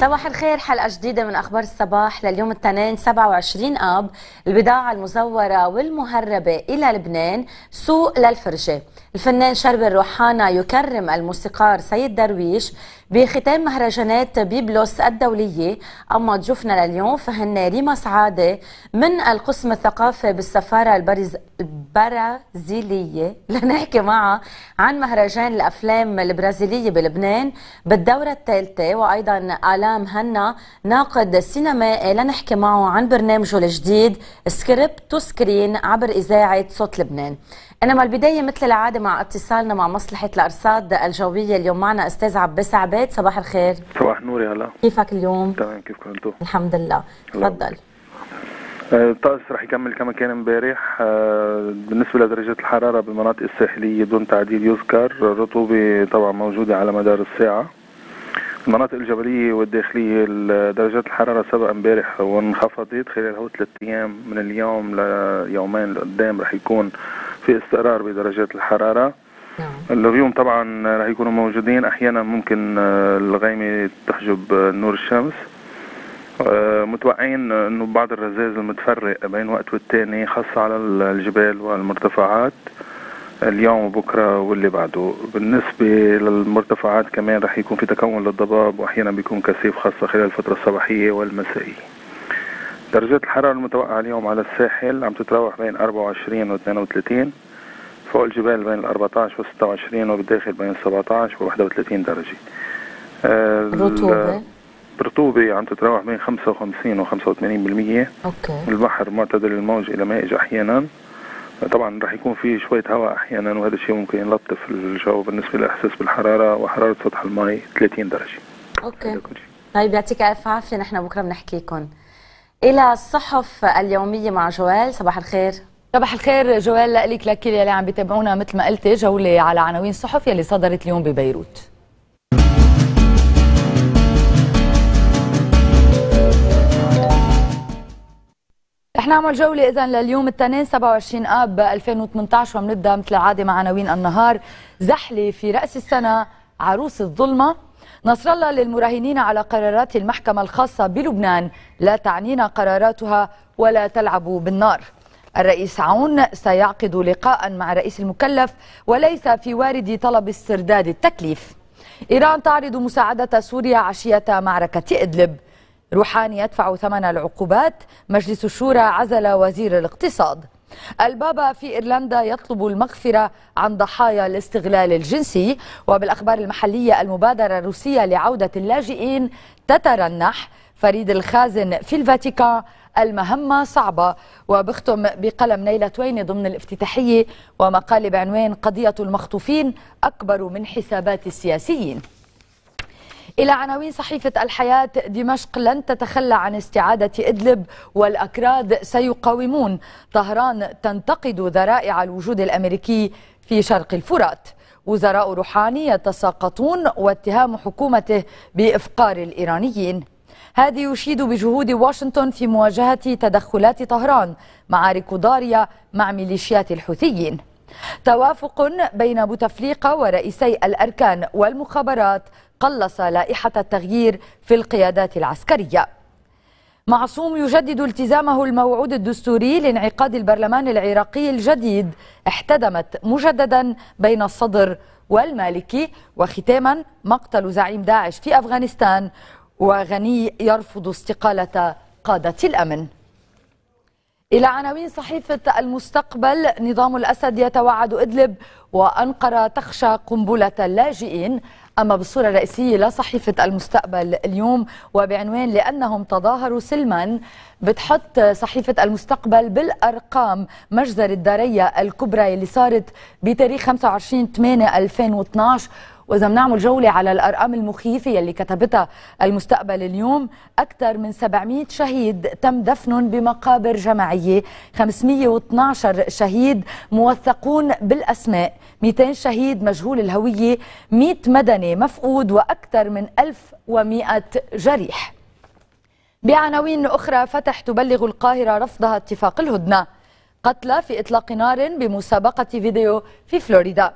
صباح الخير حلقة جديدة من أخبار الصباح لليوم الاثنين 27 آب البضاعة المزورة والمهربة إلى لبنان سوق للفرجة الفنان شرب الروحانة يكرم الموسيقار سيد درويش بختام مهرجانات بيبلوس الدولية أما ضيوفنا لليوم فهن ريما سعادة من القسم الثقافي بالسفارة البرز... برازيلية لنحكي معها عن مهرجان الأفلام البرازيلية بلبنان بالدورة الثالثة وأيضا آلام هنا ناقد سينمائي إيه، لنحكي معه عن برنامجه الجديد سكريبت تو سكرين عبر إذاعة صوت لبنان إنما البداية مثل العادة مع اتصالنا مع مصلحة الأرصاد الجوية اليوم معنا أستاذ عباس عباد صباح الخير صباح نوري هلا كيفك اليوم؟ تمام كيفكم أنتم؟ الحمد لله تفضل الطقس آه، رح يكمل كما كان امبارح آه، بالنسبة لدرجات الحرارة بالمناطق الساحلية دون تعديل يذكر الرطوبة طبعا موجودة على مدار الساعة المناطق الجبلية والداخلية درجات الحرارة سبق امبارح وانخفضت خلال هو ثلاث أيام من اليوم ليومين لقدام رح يكون في استقرار بدرجات الحرارة نعم. الغيوم طبعا رح يكونوا موجودين أحيانا ممكن آه، الغيمة تحجب نور الشمس آه، متوقعين انه بعض الرذاذ المتفرق بين وقت والتاني خاصة على الجبال والمرتفعات اليوم وبكره واللي بعده بالنسبة للمرتفعات كمان رح يكون في تكون للضباب وأحيانا بيكون كثيف خاصة خلال الفترة الصباحية والمسائية درجات الحرارة المتوقعة اليوم على الساحل عم تتراوح بين 24 و 32 فوق الجبال بين ال 14 و 26 وبالداخل بين 17 و 31 درجة آه، رطوبة الرطوبة عم تتراوح بين 55 و 85% اوكي البحر معتدل الموج إلى مائج أحيانا طبعا رح يكون في شوية هواء أحيانا وهذا الشيء ممكن يلطف الجو بالنسبة للإحساس بالحرارة وحرارة سطح الماء 30 درجة اوكي طيب يعطيك ألف عافية نحن بكرة بنحكيكم إلى الصحف اليومية مع جوال صباح الخير صباح الخير جوال لك لكل يلي عم بيتابعونا مثل ما قلتي جولة على عناوين الصحف يلي صدرت اليوم ببيروت رح نعمل جولة إذا لليوم الثاني 27 آب 2018 وبنبدأ مثل العادة مع عناوين النهار زحلة في رأس السنة عروس الظلمة نصر الله للمراهنين على قرارات المحكمة الخاصة بلبنان لا تعنينا قراراتها ولا تلعب بالنار الرئيس عون سيعقد لقاء مع رئيس المكلف وليس في وارد طلب استرداد التكليف إيران تعرض مساعدة سوريا عشية معركة إدلب روحاني يدفع ثمن العقوبات مجلس الشورى عزل وزير الاقتصاد البابا في إيرلندا يطلب المغفرة عن ضحايا الاستغلال الجنسي وبالأخبار المحلية المبادرة الروسية لعودة اللاجئين تترنح فريد الخازن في الفاتيكان المهمة صعبة وبختم بقلم نيلة تويني ضمن الافتتاحية ومقال بعنوان قضية المخطوفين أكبر من حسابات السياسيين إلى عناوين صحيفة الحياة دمشق لن تتخلى عن استعادة إدلب والأكراد سيقاومون طهران تنتقد ذرائع الوجود الأمريكي في شرق الفرات وزراء روحاني يتساقطون واتهام حكومته بإفقار الإيرانيين هذه يشيد بجهود واشنطن في مواجهة تدخلات طهران معارك ضارية مع ميليشيات الحوثيين توافق بين بوتفليقة ورئيسي الأركان والمخابرات قلص لائحة التغيير في القيادات العسكرية معصوم يجدد التزامه الموعود الدستوري لانعقاد البرلمان العراقي الجديد احتدمت مجددا بين الصدر والمالكي وختاما مقتل زعيم داعش في أفغانستان وغني يرفض استقالة قادة الأمن إلى عناوين صحيفة المستقبل نظام الأسد يتوعد إدلب وأنقرة تخشى قنبلة اللاجئين أما بالصورة الرئيسية لصحيفة المستقبل اليوم وبعنوان لأنهم تظاهروا سلما بتحط صحيفة المستقبل بالأرقام مجزر الدارية الكبرى اللي صارت بتاريخ 25 8 2012 وإذا بنعمل جولة على الأرقام المخيفة يلي كتبتها المستقبل اليوم أكثر من 700 شهيد تم دفنهم بمقابر جماعية 512 شهيد موثقون بالأسماء 200 شهيد مجهول الهوية 100 مدني مفقود وأكثر من 1100 جريح بعناوين أخرى فتح تبلغ القاهرة رفضها اتفاق الهدنة قتلى في إطلاق نار بمسابقة فيديو في فلوريدا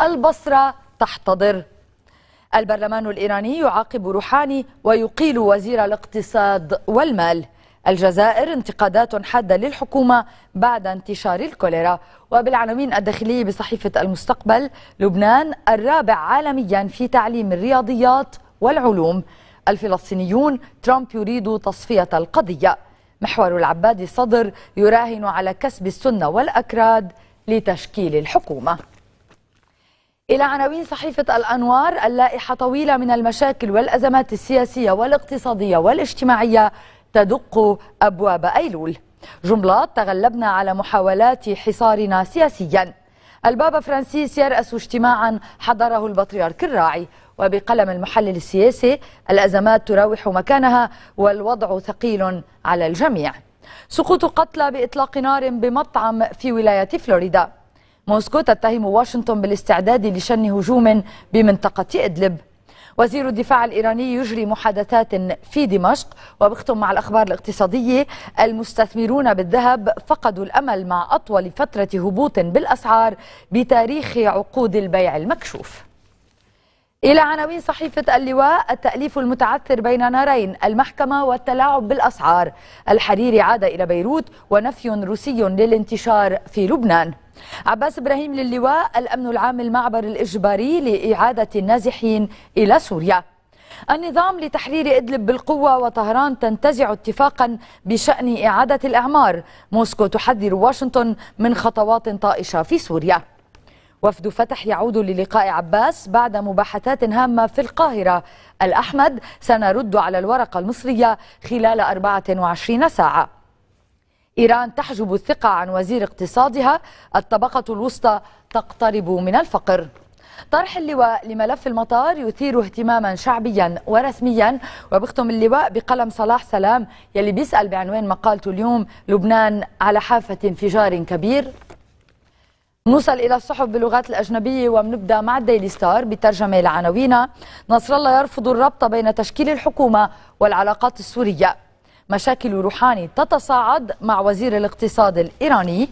البصرة تحتضر البرلمان الإيراني يعاقب روحاني ويقيل وزير الاقتصاد والمال الجزائر انتقادات حادة للحكومة بعد انتشار الكوليرا وبالعناوين الداخلية بصحيفة المستقبل لبنان الرابع عالميا في تعليم الرياضيات والعلوم الفلسطينيون ترامب يريد تصفية القضية محور العبادي صدر يراهن على كسب السنة والأكراد لتشكيل الحكومة إلى عناوين صحيفة الأنوار اللائحة طويلة من المشاكل والأزمات السياسية والاقتصادية والاجتماعية تدق أبواب أيلول جملات تغلبنا على محاولات حصارنا سياسيا البابا فرانسيس يرأس اجتماعا حضره البطريرك الراعي وبقلم المحلل السياسي الأزمات تراوح مكانها والوضع ثقيل على الجميع سقوط قتلى بإطلاق نار بمطعم في ولاية فلوريدا موسكو تتهم واشنطن بالاستعداد لشن هجوم بمنطقة إدلب وزير الدفاع الإيراني يجري محادثات في دمشق وبختم مع الأخبار الاقتصادية المستثمرون بالذهب فقدوا الأمل مع أطول فترة هبوط بالأسعار بتاريخ عقود البيع المكشوف إلى عناوين صحيفة اللواء التأليف المتعثر بين نارين المحكمة والتلاعب بالأسعار الحريري عاد إلى بيروت ونفي روسي للانتشار في لبنان عباس إبراهيم للواء الأمن العام المعبر الإجباري لإعادة النازحين إلى سوريا النظام لتحرير إدلب بالقوة وطهران تنتزع اتفاقا بشأن إعادة الإعمار موسكو تحذر واشنطن من خطوات طائشة في سوريا وفد فتح يعود للقاء عباس بعد مباحثات هامة في القاهرة الأحمد سنرد على الورقة المصرية خلال 24 ساعة إيران تحجب الثقة عن وزير اقتصادها الطبقة الوسطى تقترب من الفقر طرح اللواء لملف المطار يثير اهتماما شعبيا ورسميا وبختم اللواء بقلم صلاح سلام يلي بيسأل بعنوان مقالته اليوم لبنان على حافة انفجار كبير نوصل إلى الصحف باللغات الأجنبية وبنبدأ مع الديلي ستار بترجمة لعناوينا نصر الله يرفض الربط بين تشكيل الحكومة والعلاقات السورية مشاكل روحاني تتصاعد مع وزير الاقتصاد الإيراني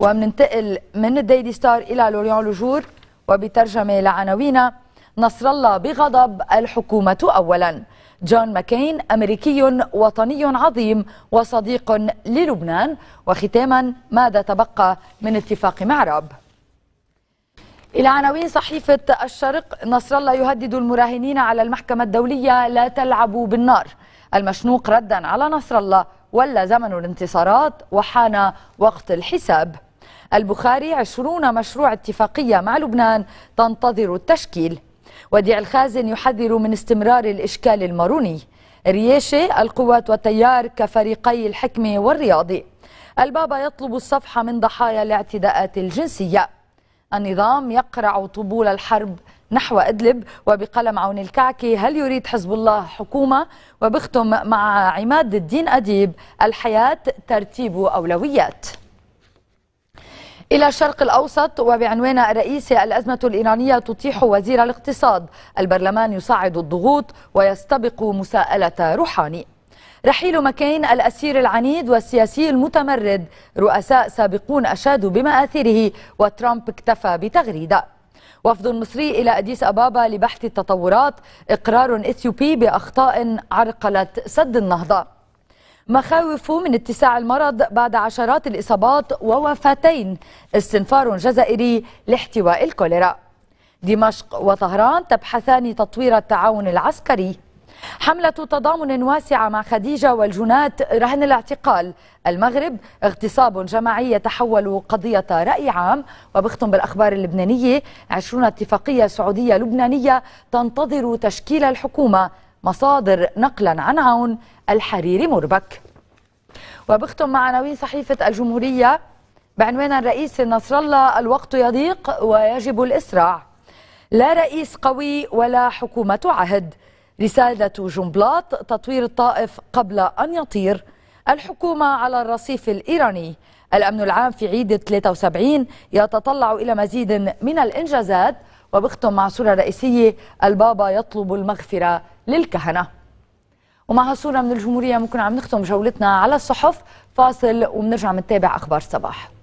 ومننتقل من الديلي ستار إلى لوريان لوجور وبترجمة لعناوينا نصر الله بغضب الحكومة أولا جون ماكين أمريكي وطني عظيم وصديق للبنان وختاما ماذا تبقى من اتفاق معرب إلى عناوين صحيفة الشرق نصر الله يهدد المراهنين على المحكمة الدولية لا تلعبوا بالنار المشنوق ردا على نصر الله ولا زمن الانتصارات وحان وقت الحساب البخاري عشرون مشروع اتفاقية مع لبنان تنتظر التشكيل وديع الخازن يحذر من استمرار الإشكال الماروني رياشي القوات والتيار كفريقي الحكمة والرياضي البابا يطلب الصفحة من ضحايا الاعتداءات الجنسية النظام يقرع طبول الحرب نحو إدلب وبقلم عون الكعكي هل يريد حزب الله حكومة وبختم مع عماد الدين أديب الحياة ترتيب أولويات إلى الشرق الأوسط وبعنوان الرئيسي الأزمة الإيرانية تطيح وزير الاقتصاد البرلمان يصعد الضغوط ويستبق مساءلة روحاني رحيل مكين الأسير العنيد والسياسي المتمرد رؤساء سابقون أشادوا بمآثره وترامب اكتفى بتغريدة وفد مصري إلى أديس أبابا لبحث التطورات إقرار إثيوبي بأخطاء عرقلت سد النهضة مخاوف من اتساع المرض بعد عشرات الإصابات ووفاتين استنفار جزائري لاحتواء الكوليرا دمشق وطهران تبحثان تطوير التعاون العسكري حملة تضامن واسعة مع خديجة والجنات رهن الاعتقال المغرب اغتصاب جماعي يتحول قضية رأي عام وبختم بالأخبار اللبنانية 20 اتفاقية سعودية لبنانية تنتظر تشكيل الحكومة مصادر نقلا عن عون الحريري مربك وبختم مع عناوين صحيفة الجمهورية بعنوان الرئيس نصر الله الوقت يضيق ويجب الإسراع لا رئيس قوي ولا حكومة عهد رسالة جنبلاط تطوير الطائف قبل أن يطير الحكومة على الرصيف الإيراني الأمن العام في عيد 73 يتطلع إلى مزيد من الإنجازات وبختم مع صورة رئيسية البابا يطلب المغفرة للكهنة ومع صورة من الجمهورية ممكن عم نختم جولتنا على الصحف فاصل ومنرجع نتابع أخبار صباح